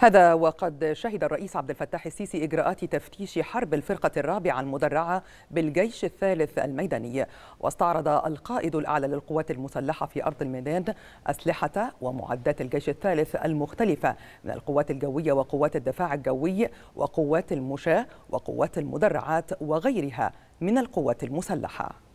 هذا وقد شهد الرئيس عبد الفتاح السيسي إجراءات تفتيش حرب الفرقة الرابعة المدرعة بالجيش الثالث الميداني واستعرض القائد الأعلى للقوات المسلحة في أرض الميدان أسلحة ومعدات الجيش الثالث المختلفة من القوات الجوية وقوات الدفاع الجوي وقوات المشاة وقوات المدرعات وغيرها من القوات المسلحة